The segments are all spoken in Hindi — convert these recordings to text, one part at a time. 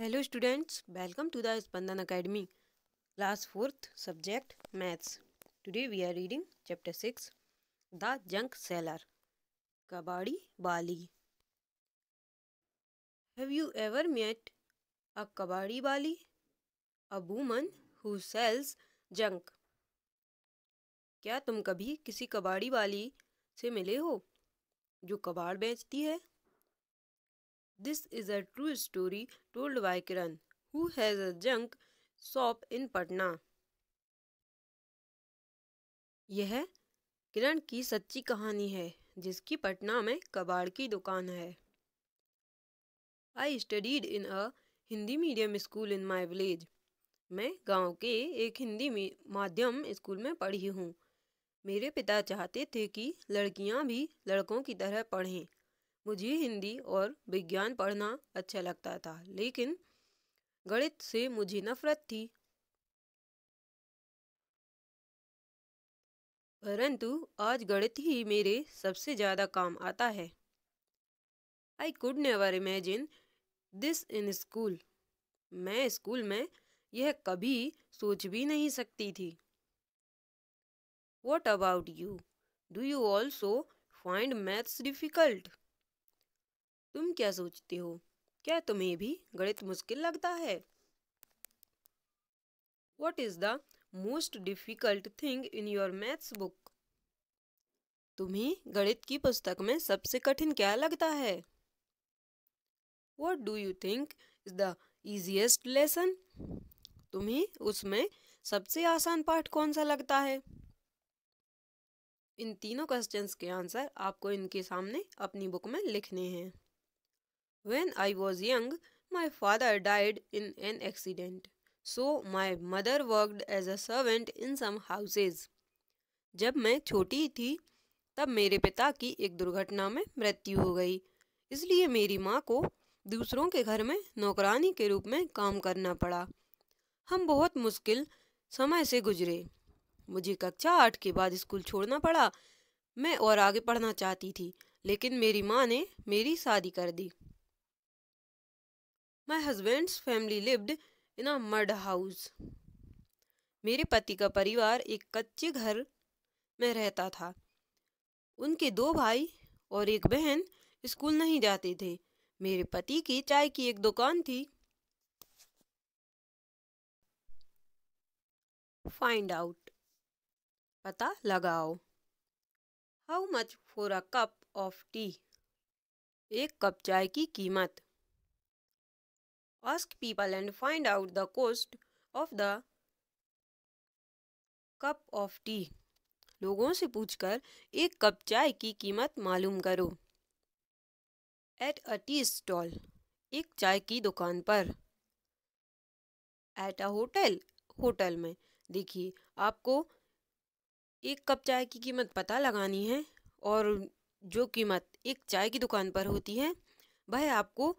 Hello students welcome to the Spandan academy class fourth subject maths today we are reading chapter six the junk seller कबाड़ी बाली have you ever met a कबाड़ी बाली a woman who sells junk क्या तुम कभी किसी कबाड़ी वाली से मिले हो जो कबाड़ बेचती है This is a true story told by Kiran, who has a junk shop in Patna. यह किरण की सच्ची कहानी है जिसकी पटना में कबाड़ की दुकान है I studied in a Hindi medium school in my village मैं गांव के एक हिंदी माध्यम स्कूल में पढ़ी हूँ मेरे पिता चाहते थे कि लड़कियाँ भी लड़कों की तरह पढ़ें मुझे हिंदी और विज्ञान पढ़ना अच्छा लगता था लेकिन गणित से मुझे नफरत थी परंतु आज गणित ही मेरे सबसे ज़्यादा काम आता है I could never imagine this in school मैं स्कूल में यह कभी सोच भी नहीं सकती थी what about you do you also find maths difficult तुम क्या सोचते हो क्या तुम्हें भी गणित मुश्किल लगता है what is the most difficult thing in your maths book तुम्हें गणित की पुस्तक में सबसे कठिन क्या लगता है what do you think is the easiest lesson तुम्हें उसमें सबसे आसान पाठ कौन सा लगता है इन तीनों क्वेश्चंस के आंसर आपको इनके सामने अपनी बुक में लिखने हैं When I was young, my father died in an accident. So my mother worked as a servant in some houses. जब मैं छोटी थी तब मेरे पिता की एक दुर्घटना में मृत्यु हो गई इसलिए मेरी माँ को दूसरों के घर में नौकरानी के रूप में काम करना पड़ा हम बहुत मुश्किल समय से गुजरे मुझे कक्षा आठ के बाद स्कूल छोड़ना पड़ा मैं और आगे पढ़ना चाहती थी लेकिन मेरी माँ ने मेरी शादी कर दी my husband's family lived in a mud house मेरे पति का परिवार एक कच्चे घर में रहता था उनके दो भाई और एक बहन स्कूल नहीं जाते थे मेरे पति की चाय की एक दुकान थी फाइंड आउट पता लगाओ how much for a cup of tea एक कप चाय की कीमत ask people and find out the cost of the cup of tea लोगों से पूछकर एक कप चाय की कीमत मालूम करो एट अ टी स्टॉल एक चाय की दुकान पर एट अ होटल होटल में देखिए आपको एक कप चाय की कीमत पता लगानी है और जो कीमत एक चाय की दुकान पर होती है वह आपको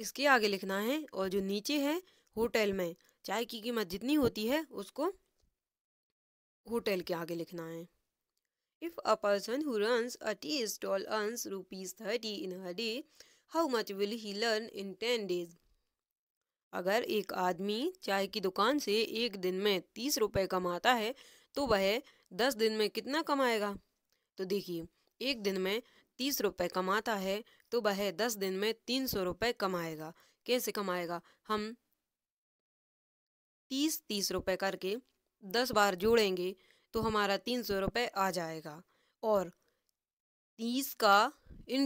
इसके आगे लिखना है और जो नीचे है होटल में चाय की कीमत जितनी होती है उसको होटल के आगे लिखना है if a person who runs a tea stall earns rupees thirty in a day how much will he learn in ten days अगर एक आदमी चाय की दुकान से एक दिन में तीस रुपये कमाता है तो वह दस दिन में कितना कमाएगा तो देखिए एक दिन में तीस रुपये कमाता है तो वह दस दिन में तीन सौ रुपये कमाएगा कैसे कमाएगा हम तीस तीस रुपये करके दस बार जोड़ेंगे तो हमारा तीन सौ रुपये आ जाएगा और तीस का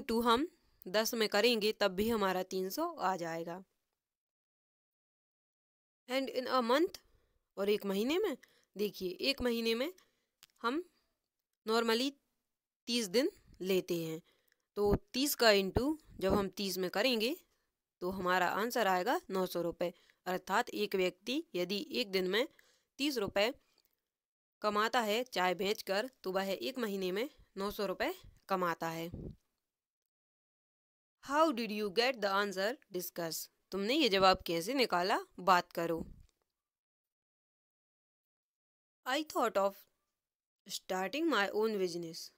टू हम दस में करेंगे तब भी हमारा तीन सौ आ जाएगा एंड इन अ मंथ और एक महीने में देखिए एक महीने में हम नॉर्मली तीस दिन लेते हैं तो तीस का इंटू जब हम तीस में करेंगे तो हमारा आंसर आएगा नौ सौ रुपये अर्थात एक व्यक्ति यदि एक दिन में तीस रुपये कमाता है चाय बेचकर तो वह एक महीने में नौ सौ रुपये कमाता है how did you get the answer discuss तुमने ये जवाब कैसे निकाला बात करो I thought of starting my own business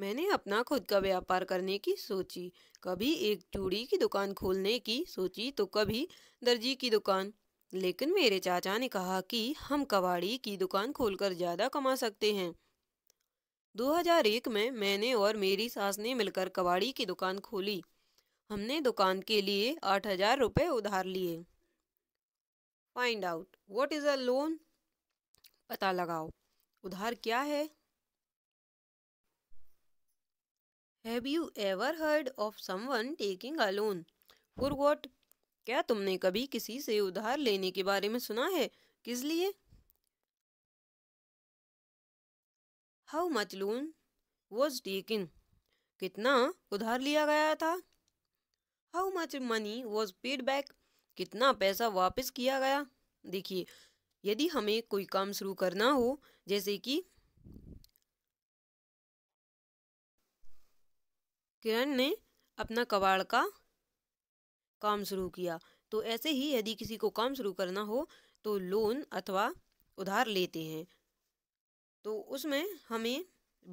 मैंने अपना खुद का व्यापार करने की सोची कभी एक चूड़ी की दुकान खोलने की सोची तो कभी दर्जी की दुकान लेकिन मेरे चाचा ने कहा कि हम कबाड़ी की दुकान खोलकर ज़्यादा कमा सकते हैं 2001 में मैंने और मेरी सास ने मिलकर कबाड़ी की दुकान खोली हमने दुकान के लिए आठ हजार रुपये उधार लिए find out what is a loan पता लगाओ उधार क्या है have you ever heard of someone taking a loan for what क्या तुमने कभी किसी से उधार लेने के बारे में सुना है किस लिए how much loan was taken कितना उधार लिया गया था how much money was paid back कितना पैसा वापस किया गया देखिए यदि हमें कोई काम शुरू करना हो जैसे कि किरण ने अपना कबाड़ का काम शुरू किया तो ऐसे ही यदि किसी को काम शुरू करना हो तो लोन अथवा उधार लेते हैं तो उसमें हमें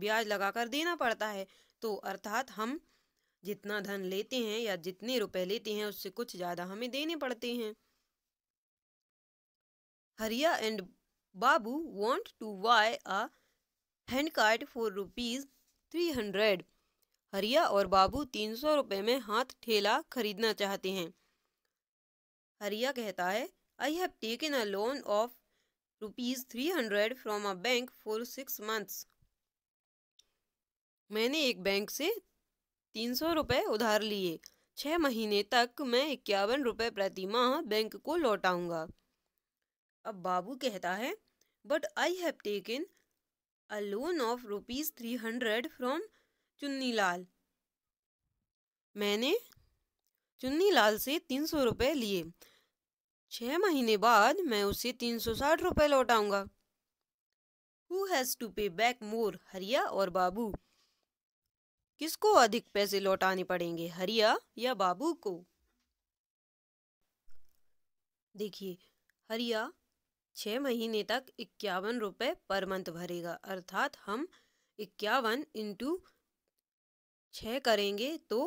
ब्याज लगाकर देना पड़ता है तो अर्थात हम जितना धन लेते हैं या जितने रुपए लेते हैं उससे कुछ ज़्यादा हमें देने पड़ते हैं Hariya and Babu want to buy a hand cart for rupees three hundred Hariya और बाबू तीन सौ रुपये में हाथ ठेला खरीदना चाहते हैं हरिया कहता है I have taken a loan of rupees three hundred from a bank for six months मैंने एक बैंक से तीन सौ रुपये उधार लिए छः महीने तक मैं इक्यावन रुपये प्रति माह बैंक को लौटाऊंगा अब बाबू कहता है but I have taken a loan of rupees three hundred from Chunni Lal मैंने चुन्नी लाल से तीन सौ रुपये लिए छः महीने बाद मैं उसे तीन सौ साठ रुपये लौटाऊंगा who has to pay back more Hariya और बाबू किसको अधिक पैसे लौटाने पड़ेंगे हरिया या बाबू को देखिए हरिया छः महीने तक इक्यावन रुपए पर मंथ भरेगा अर्थात हम इक्यावन इंटू छः करेंगे तो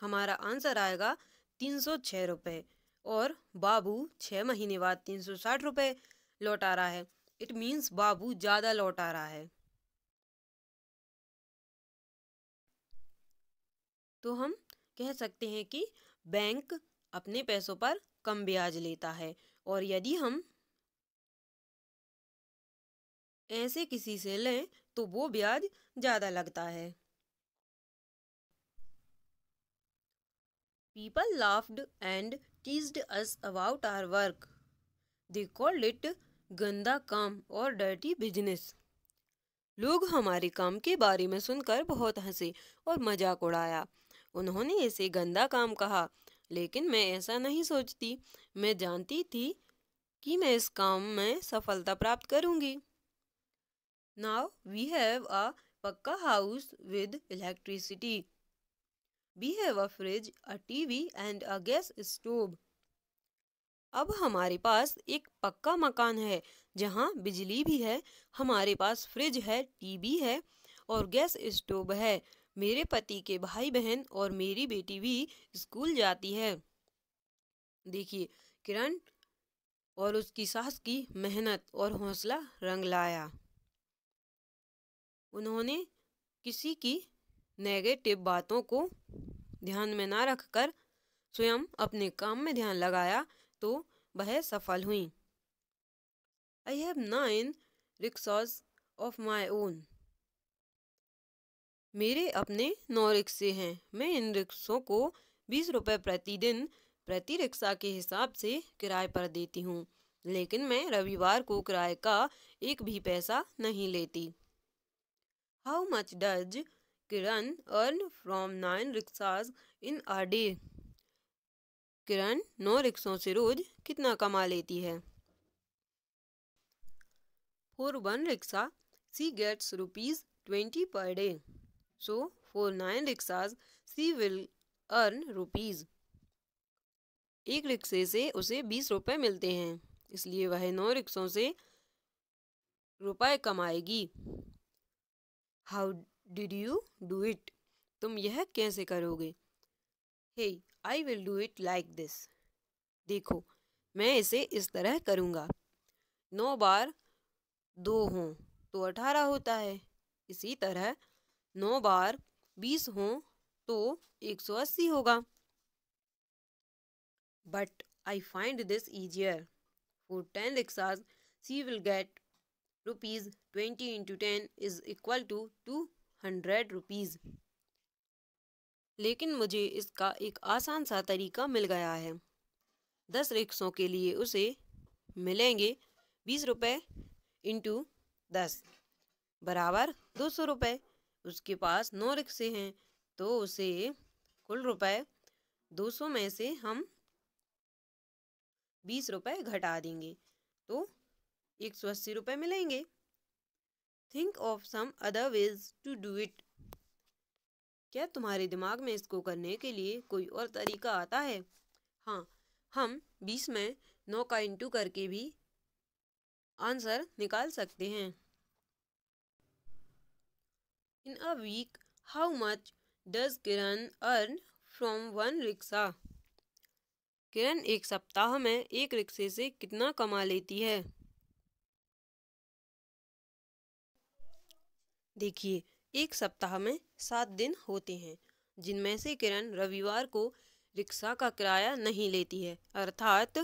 हमारा आंसर आएगा तीन सौ छः रुपये और बाबू छः महीने बाद तीन सौ साठ रुपये लौटा रहा है इट मीन्स बाबू ज़्यादा लौटा रहा है तो हम कह सकते हैं कि बैंक अपने पैसों पर कम ब्याज लेता है और यदि हम ऐसे किसी से लें तो वो ब्याज ज़्यादा लगता है People laughed and teased us about our work. They called it गंदा काम और डर्टी बिजनेस लोग हमारे काम के बारे में सुनकर बहुत हंसे और मजाक उड़ाया उन्होंने इसे गंदा काम कहा लेकिन मैं ऐसा नहीं सोचती मैं जानती थी कि मैं इस काम में सफलता प्राप्त करूंगी now we have a pucca house with electricity we have a fridge, a TV and a gas stove. अब हमारे पास एक पक्का मकान है जहाँ बिजली भी है हमारे पास फ्रिज है टीवी है और गैस स्टोव है मेरे पति के भाई बहन और मेरी बेटी भी स्कूल जाती है देखिए किरण और उसकी सास की मेहनत और हौसला रंग लाया उन्होंने किसी की नेगेटिव बातों को ध्यान में ना रखकर स्वयं अपने काम में ध्यान लगाया तो वह सफल हुई I have nine rickshaws of my own मेरे अपने नौ रिक्शे हैं मैं इन रिक्शों को बीस रुपये प्रतिदिन प्रति रिक्शा के हिसाब से किराए पर देती हूँ लेकिन मैं रविवार को किराए का एक भी पैसा नहीं लेती how much does Kiran earn from nine rickshaws in a day Kiran नौ रिक्शों से रोज कितना कमा लेती है for one rickshaw she gets rupees twenty per day so for nine rickshaws she will earn rupees एक रिक्शे से उसे बीस रुपए मिलते हैं इसलिए वह नौ रिक्शों से रुपए कमाएगी how did you do it तुम यह कैसे करोगे hey I will do it like this देखो मैं इसे इस तरह करूँगा नौ बार दो हों तो अठारह होता है इसी तरह नौ बार बीस हों तो एक सौ अस्सी होगा but I find this easier for ten rickshaws she will get rupees twenty into ten is equal to two hundred rupees लेकिन मुझे इसका एक आसान सा तरीका मिल गया है दस रिक्सों के लिए उसे मिलेंगे बीस रुपये इंटू दस बराबर दो सौ रुपये उसके पास नौ रिक्शे हैं तो उसे कुल रुपए दो सौ में से हम बीस रुपए घटा देंगे तो एक सौ अस्सी रुपये मिलेंगे think of some other ways to do it क्या तुम्हारे दिमाग में इसको करने के लिए कोई और तरीका आता है हाँ हम बीस में नौ का इंटू करके भी आंसर निकाल सकते हैं in a week how much does Kiran earn from one rickshaw Kiran एक सप्ताह में एक रिक्शे से कितना कमा लेती है देखिए एक सप्ताह में सात दिन होते हैं जिनमें से किरण रविवार को रिक्शा का किराया नहीं लेती है अर्थात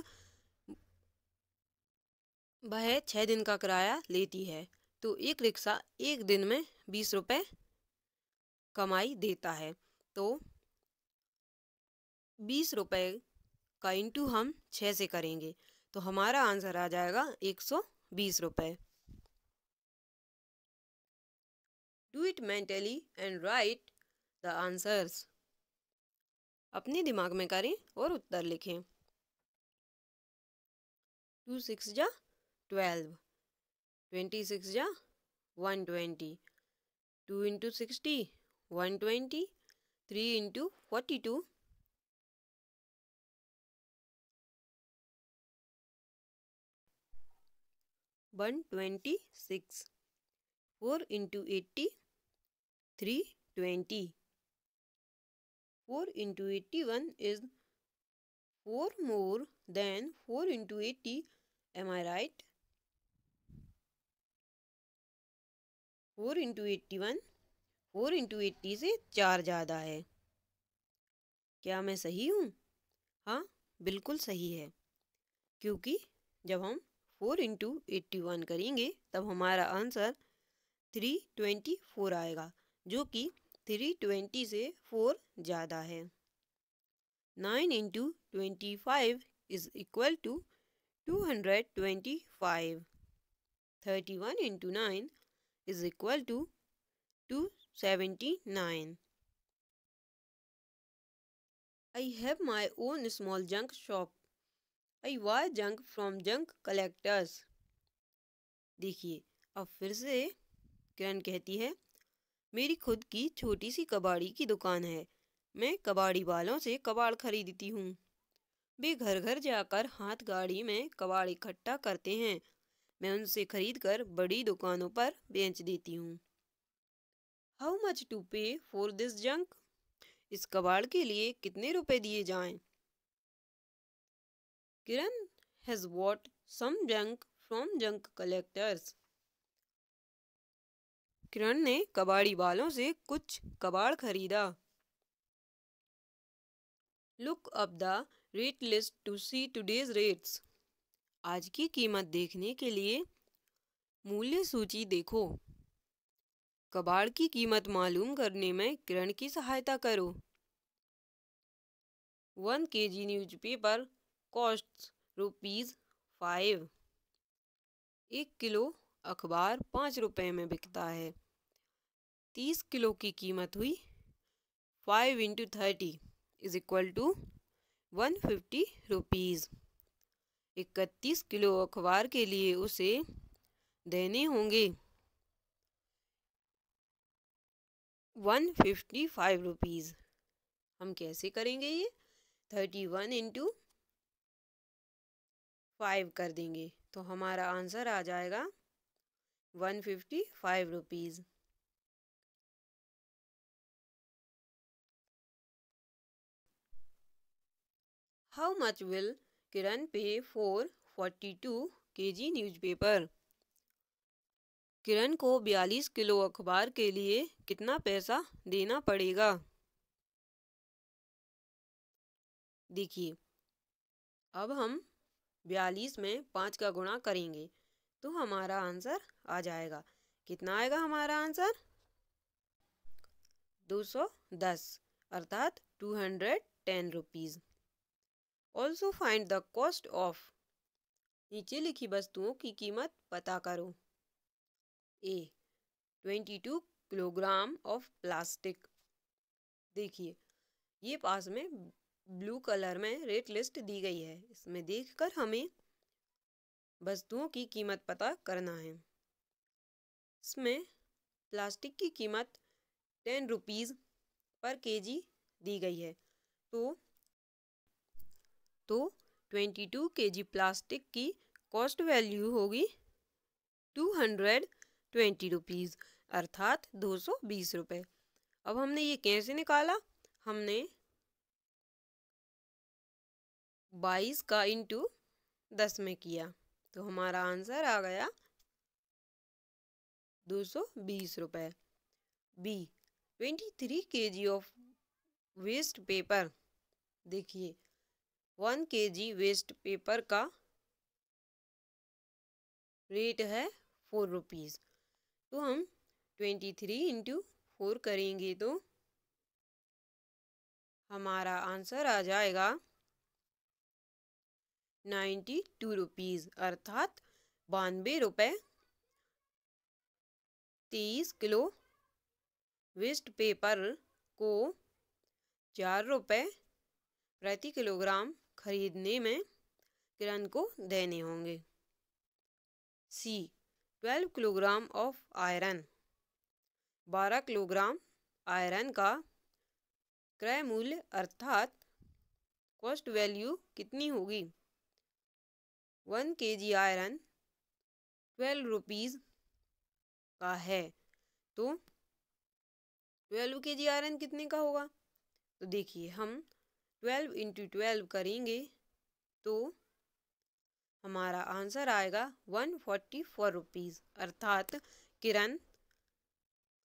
वह छः दिन का किराया लेती है तो एक रिक्शा एक दिन में बीस रुपये कमाई देता है तो बीस रुपये का इंटू हम छः से करेंगे तो हमारा आंसर आ जाएगा एक सौ बीस रुपये do it mentally and write the answers अपने दिमाग में करें और उत्तर लिखें टू सिक्स जा ट्वेल्व ट्वेंटी सिक्स जा one twenty two into sixty one twenty three into forty two one twenty six four into eighty three twenty four into eighty one is four more than four into eighty am I right four into eighty one four into eighty से चार ज़्यादा है क्या मैं सही हूँ हाँ बिल्कुल सही है क्योंकि जब हम फोर इंटू एट्टी वन करेंगे तब हमारा आंसर थ्री ट्वेंटी फोर आएगा जो कि थ्री ट्वेंटी से फोर ज़्यादा है nine into twenty five is equal to two hundred twenty five thirty one into nine is equal to two seventy nine I have my own small junk shop I buy junk from junk collectors देखिए अब फिर से किरण कहती है मेरी खुद की छोटी सी कबाड़ी की दुकान है मैं कबाड़ी वालों से कबाड़ खरीदती हूँ वे घर घर जाकर हाथ गाड़ी में कबाड़ इकट्ठा करते हैं मैं उनसे खरीद कर बड़ी दुकानों पर बेच देती हूँ how much to pay for this junk इस कबाड़ के लिए कितने रुपए दिए जाएं? Kiran has bought some junk from junk collectors Kiran ने कबाड़ी वालों से कुछ कबाड़ खरीदा look up the rate list to see today's rates आज की कीमत देखने के लिए मूल्य सूची देखो कबाड़ की कीमत मालूम करने में किरण की सहायता करो one K G newspaper cost rupees five एक किलो अखबार पाँच रुपये में बिकता है तीस किलो की कीमत हुई five into thirty is equal to one fifty rupees इकतीस किलो अखबार के लिए उसे देने होंगे वन फिफ्टी फाइव रुपीज़ हम कैसे करेंगे ये थर्टी वन इंटू फाइव कर देंगे तो हमारा आंसर आ जाएगा one fifty five rupees Kiran pay four forty two K G news paper किरण को बयालीस किलो अखबार के लिए कितना पैसा देना पड़ेगा देखिए अब हम बयालीस में पाँच का गुणा करेंगे तो हमारा आंसर आ जाएगा कितना आएगा हमारा आंसर 210 अर्थात 210 rupees also find the cost of नीचे लिखी वस्तुओं की कीमत पता करो ए 22 किलोग्राम ऑफ प्लास्टिक देखिए ये पास में ब्लू कलर में रेट लिस्ट दी गई है इसमें देखकर हमें वस्तुओं की कीमत पता करना है इसमें प्लास्टिक की कीमत ten rupees per K G गई है तो तो twenty two K G plastic की कॉस्ट वैल्यू होगी टू हंड्रेड ट्वेंटी रुपीज़ अर्थात दो सौ बीस रुपये अब हमने ये कैसे निकाला हमने बाईस का इंटू दस में किया तो हमारा आंसर आ गया दो सौ बीस रुपये B twenty three K G of waste paper देखिए one K G waste paper का रेट है फोर रुपीज़ तो हम ट्वेंटी थ्री इंटू फोर करेंगे तो हमारा आंसर आ जाएगा नाइन्टी टू रुपीज़ अर्थात बानवे रुपये तीस किलो वेस्ट पेपर को चार रुपये प्रति किलोग्राम खरीदने में किरण को देने होंगे C twelve kilogram of iron बारह किलोग्राम आयरन का क्रय मूल्य अर्थात कॉस्ट वैल्यू कितनी होगी वन के जी आयरन ट्वेल्व रुपीज़ का है तो ट्वेल्व के जी आयरन कितने का होगा तो देखिए हम ट्वेल्व इंटू ट्वेल्व करेंगे तो हमारा आंसर आएगा वन फोर्टी फोर रुपीज़ अर्थात किरण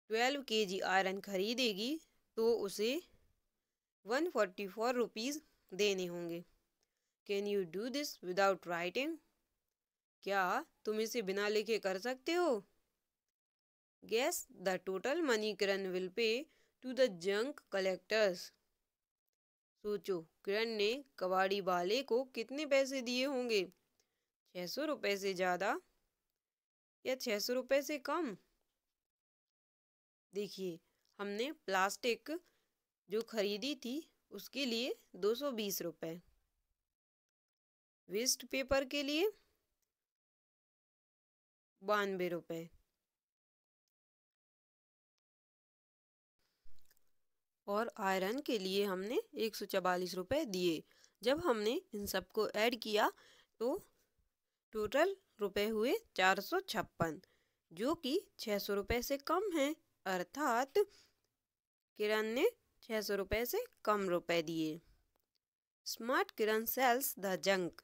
ट्वेल्व के जी आयरन खरीदेगी तो उसे वन फोर्टी फोर रुपीज़ देने होंगे can you do this without writing क्या तुम इसे बिना लिखे कर सकते हो guess the total money Kiran will pay to the junk collectors सोचो किरण ने कबाड़ी वाले को कितने पैसे दिए होंगे छः सौ रुपये से ज़्यादा या छः सौ रुपये से कम देखिए हमने प्लास्टिक जो खरीदी थी उसके लिए दो सौ बीस रुपये वेस्ट पेपर के लिए बानवे रुपये और आयरन के लिए हमने एक सौ चवालीस रुपये दिए जब हमने इन सबको ऐड किया तो टोटल रुपए हुए चार सौ छप्पन जो कि छः सौ रुपये से कम है अर्थात किरण ने छः सौ रुपये से कम रुपए दिए smart Kiran sells the junk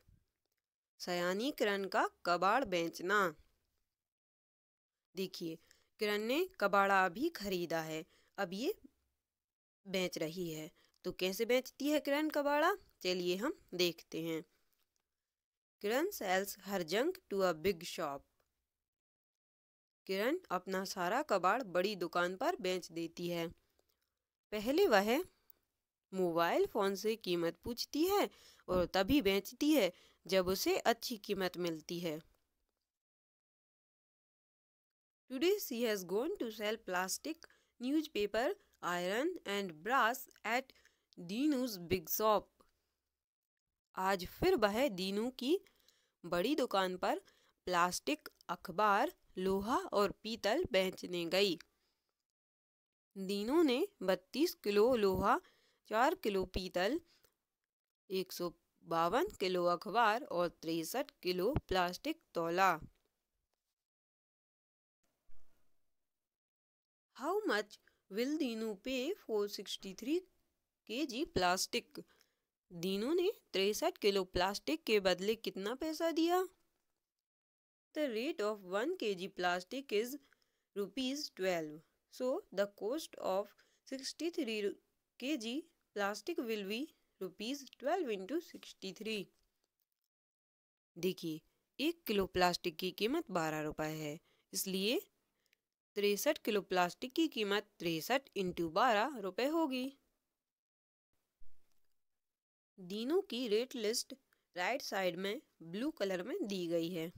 सयानी किरण का कबाड़ बेचना देखिए किरण ने कबाड़ा भी खरीदा है अब ये बेच रही है तो कैसे बेचती है किरण कबाड़ा चलिए हम देखते हैं Kiran sells her junk to a big shop Kiran अपना सारा कबाड़ बड़ी दुकान पर बेच देती है पहले वह मोबाइल फ़ोन से कीमत पूछती है और तभी बेचती है जब उसे अच्छी कीमत मिलती है today she has gone to sell plastic newspaper iron and brass at Dinu's big shop आज फिर वह दीनू की बड़ी दुकान पर प्लास्टिक अखबार लोहा और पीतल बेचने गई दीनू ने बत्तीस किलो लोहा चार किलो पीतल एक सौ बावन किलो अखबार और तिरसठ किलो प्लास्टिक तोला how much will Dinu pay for sixty three K G plastic Dinu ने तिरसठ किलो प्लास्टिक के बदले कितना पैसा दिया the rate of one K G plastic is rupees twelve so the cost of sixty three kg plastic will be rupees twelve into 63 देखिए एक किलो प्लास्टिक की कीमत बारह रुपए है इसलिए तिरसठ किलो प्लास्टिक की कीमत तिरसठ इंटू बारह रुपए होगी दिनों की रेट लिस्ट राइट साइड में ब्लू कलर में दी गई है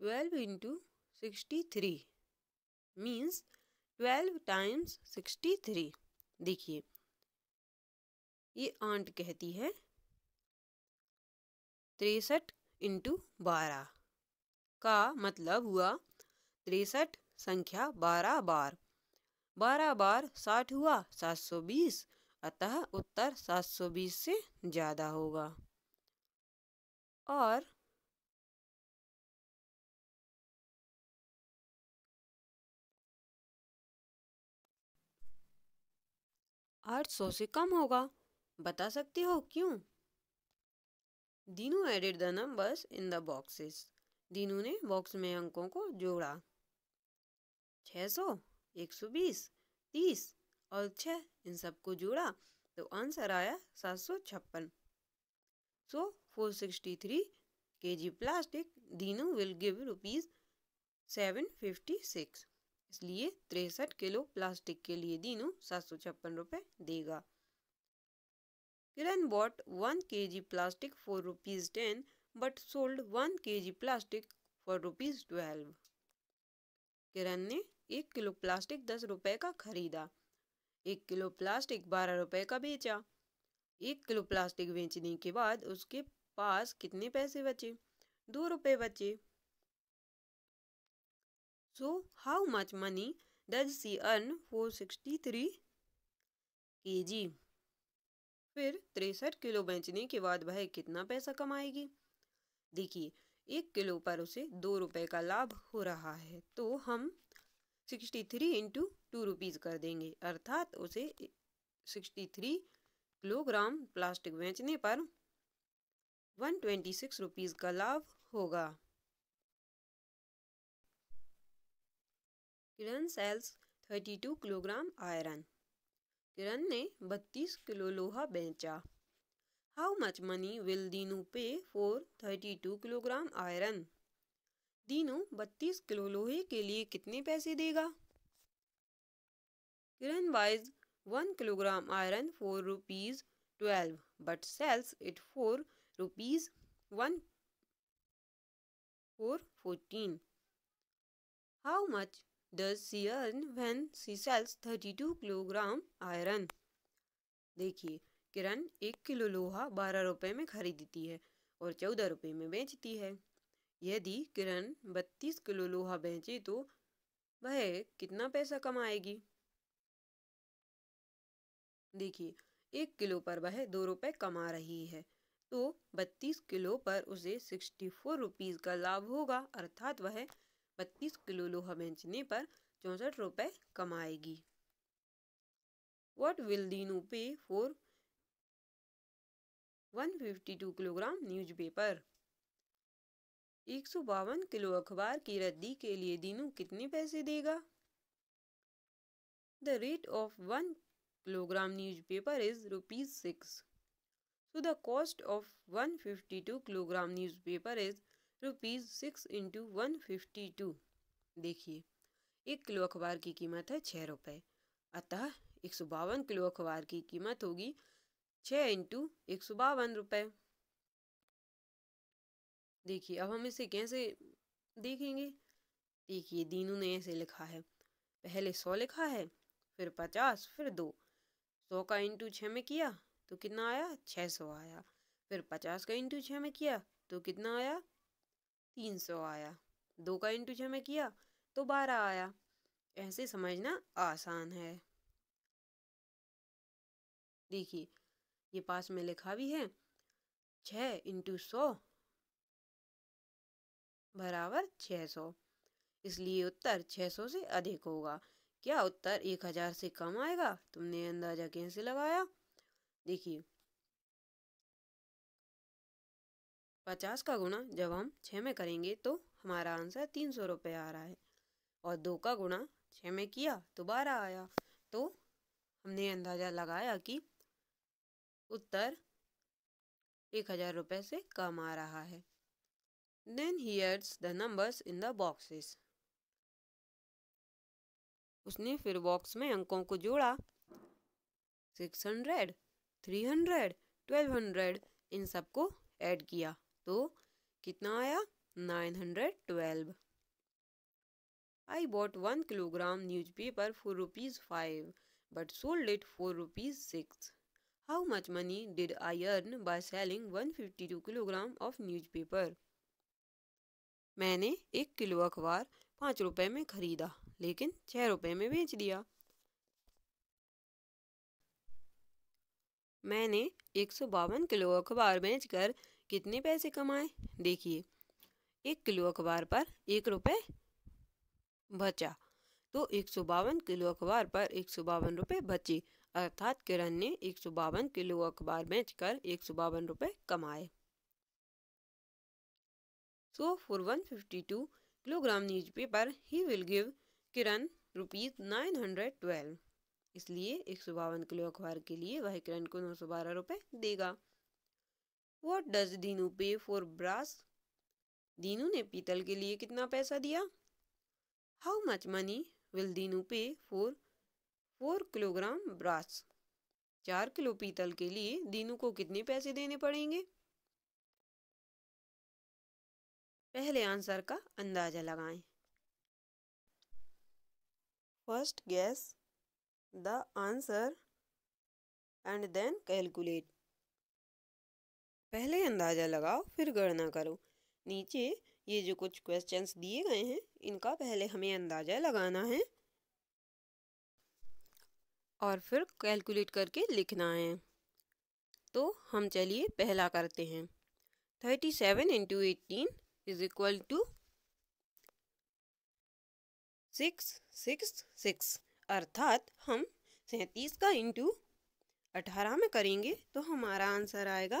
ट्वेल्व इंटू 63 मीन्स 12 टाइम्स 63 देखिए ये आंट कहती है तिरसठ इंटू बारह का मतलब हुआ तिरसठ संख्या बारह बार बारह बार साठ हुआ सात सौ बीस अतः उत्तर सात सौ बीस से ज़्यादा होगा और आठ सौ से कम होगा बता सकती हो क्यों Dinu edit the numbers in the boxes Dinu ने बॉक्स में अंकों को जोड़ा छ सौ एक सौ बीस तीस और छः इन सबको जोड़ा तो आंसर आया सात सौ छप्पन so four sixty three K G plastic Dinu will give rupees seven fifty six इसलिए तिरसठ किलो प्लास्टिक के लिए दीनू सात सौ छप्पन रुपये देगा किरण bought one K G plastic for rupees ten but sold one K G plastic for rupees twelve Kiran ने एक किलो प्लास्टिक दस रुपये का खरीदा एक किलो प्लास्टिक बारह रुपये का बेचा एक किलो प्लास्टिक बेचने के बाद उसके पास कितने पैसे बचे दो रुपये बचे So how much money does she earn 463 kg? फिर तिरसठ किलो बेचने के बाद वह कितना पैसा कमाएगी देखिए एक किलो पर उसे दो रुपए का लाभ हो रहा है तो हम sixty three into two rupees कर देंगे अर्थात उसे सिक्सटी थ्री किलोग्राम प्लास्टिक बेचने पर वन ट्वेंटी सिक्स रुपीज़ का लाभ होगा Kiran sells 32 kilogram iron Kiran ने 32 किलो लोहा बेचा how much money will Dinu pay for 32 kilogram iron Dinu 32 kilo लोहे के लिए कितने पैसे देगा Kiran buys one kilogram iron four rupees twelve but sells it four rupees one four fourteen how much does she earn when she sells 32 kilogram iron देखिए किरण एक किलो लोहा बारह रुपये में खरीदती है और चौदह रुपये में बेचती है यदि किरण बत्तीस किलो लोहा बेचे तो वह कितना पैसा कमाएगी देखिए एक किलो पर वह दो रुपये कमा रही है तो बत्तीस किलो पर उसे सिक्सटी फोर रुपीज़ का लाभ होगा अर्थात वह बत्तीस किलो लोहा बेचने पर चौंसठ रुपये कमाएगी what will Dinu pay for two kilogram news paper एक सौ बावन किलो अखबार की रद्दी के लिए दीनू कितने पैसे देगा the rate of one kilogram news paper is rupees six so the cost of one fifty two kilogram news paper is rupees six into one fifty two देखिए एक किलो अखबार की कीमत है छः रुपये अतः एक सौ बावन किलो अखबार की कीमत होगी छः इंटू एक सौ बावन रुपये देखिए अब हम इसे कैसे देखेंगे देखिए दीनू ने ऐसे लिखा है पहले सौ लिखा है फिर पचास फिर दो सौ का इंटू छः में किया तो कितना आया छः सौ आया फिर पचास का इंटू छः में किया तो कितना आया तीन सौ आया दो का इंटू छः में किया तो बारह आया ऐसे समझना आसान है देखिए ये पास में लिखा भी है छः इंटू सौ बराबर छः सौ इसलिए उत्तर छः सौ से अधिक होगा क्या उत्तर एक हजार से कम आएगा तुमने अंदाजा कैसे लगाया देखिए पचास का गुणा जब हम छः में करेंगे तो हमारा आंसर तीन सौ रुपये आ रहा है और दो का गुणा छः में किया तो बारह आया तो हमने अंदाज़ा लगाया कि उत्तर एक हज़ार रुपये से कम आ रहा है then here's the numbers in the boxes उसने फिर बॉक्स में अंकों को जोड़ा six hundred three hundred twelve hundred इन सबको ऐड किया तो कितना आया nine hundred twelve I bought one kilogram news paper four rupees five but sold it four rupees six how much money did I earn by selling one fifty two kilogram of news paper मैंने एक किलो अखबार पाँच रुपए में खरीदा लेकिन छः रुपए में बेच दिया मैंने एक सौ बावन किलो अखबार बेचकर कितने पैसे कमाए देखिए एक किलो अखबार पर एक रुपये बचा तो एक सौ बावन किलो अखबार पर एक सौ बावन रुपये बचे अर्थात किरण ने एक सौ बावन किलो अखबार बेचकर एक सौ बावन रुपये कमाए so one fifty two kilogram news paper he will give Kiran rupees nine hundred twelve इसलिए एक सौ बावन किलो अखबार के लिए वह किरण को नौ सौ बारह रुपये देगा what does Dinu pay for brass Dinu ने पीतल के लिए कितना पैसा दिया how much money will Dinu pay for four kilogram brass चार किलो पीतल के लिए दीनू को कितने पैसे देने पड़ेंगे पहले आंसर का अंदाजा लगाएं first guess the answer and then calculate पहले अंदाज़ा लगाओ फिर गणना करो नीचे ये जो कुछ क्वेश्चंस दिए गए हैं इनका पहले हमें अंदाज़ा लगाना है और फिर कैलकुलेट करके लिखना है तो हम चलिए पहला करते हैं thirty seven into eighteen is equal to six six six अर्थात हम सैंतीस का इंटू अठारह में करेंगे तो हमारा आंसर आएगा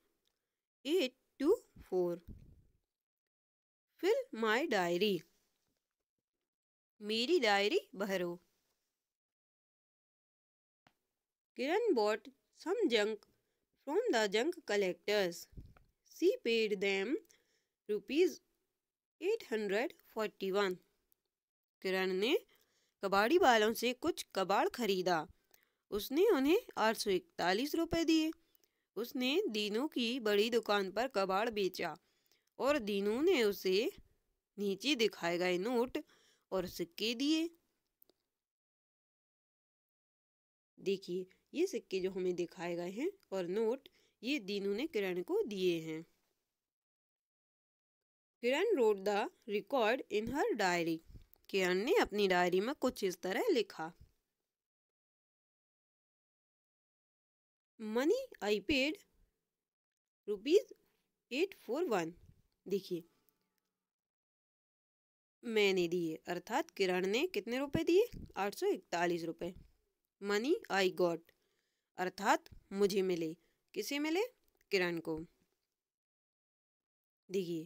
eight two four fill my diary मेरी डायरी भरो Kiran bought some junk from the junk collectors she paid them rupees eight hundred forty one Kiran ने कबाड़ी वालों से कुछ कबाड़ खरीदा उसने उन्हें आठ सौ इकतालीस रुपये दिए उसने दीनू की बड़ी दुकान पर कबाड़ बेचा और दीनू ने उसे नीचे दिखाए गए नोट और सिक्के दिए देखिए ये सिक्के जो हमें दिखाए गए हैं और नोट ये दीनू ने किरण को दिए हैं Kiran wrote the record in her diary Kiran ने अपनी डायरी में कुछ इस तरह लिखा money I paid rupees eight four one देखिए मैंने दिए अर्थात किरण ने कितने रुपए दिए आठ सौ इकतालीस रुपये मनी आई गॉट अर्थात मुझे मिले किसे मिले किरण को देखिए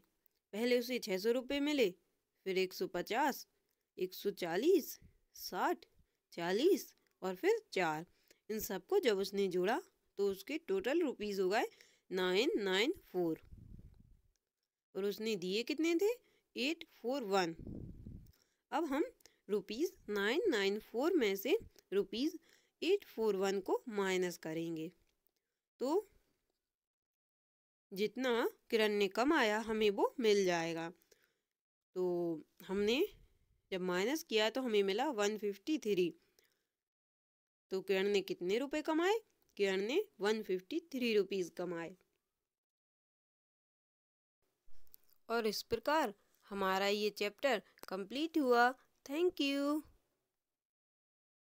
पहले उसे छः सौ रुपये मिले फिर एक सौ पचास एक सौ चालीस साठ चालीस और फिर चार इन सबको जब उसने जोड़ा तो उसके टोटल रुपीज़ हो गए नाइन नाइन फोर और उसने दिए कितने थे एट फोर वन अब हम रुपीज़ नाइन नाइन फोर में से रुपीज़ एट फोर वन को माइनस करेंगे तो जितना किरण ने कमाया हमें वो मिल जाएगा तो हमने जब माइनस किया तो हमें मिला वन फिफ्टी थ्री तो किरण ने कितने रुपए कमाए किरण ने वन फिफ्टी थ्री रुपीज़ कमाए और इस प्रकार हमारा ये चैप्टर कंप्लीट हुआ थैंक यू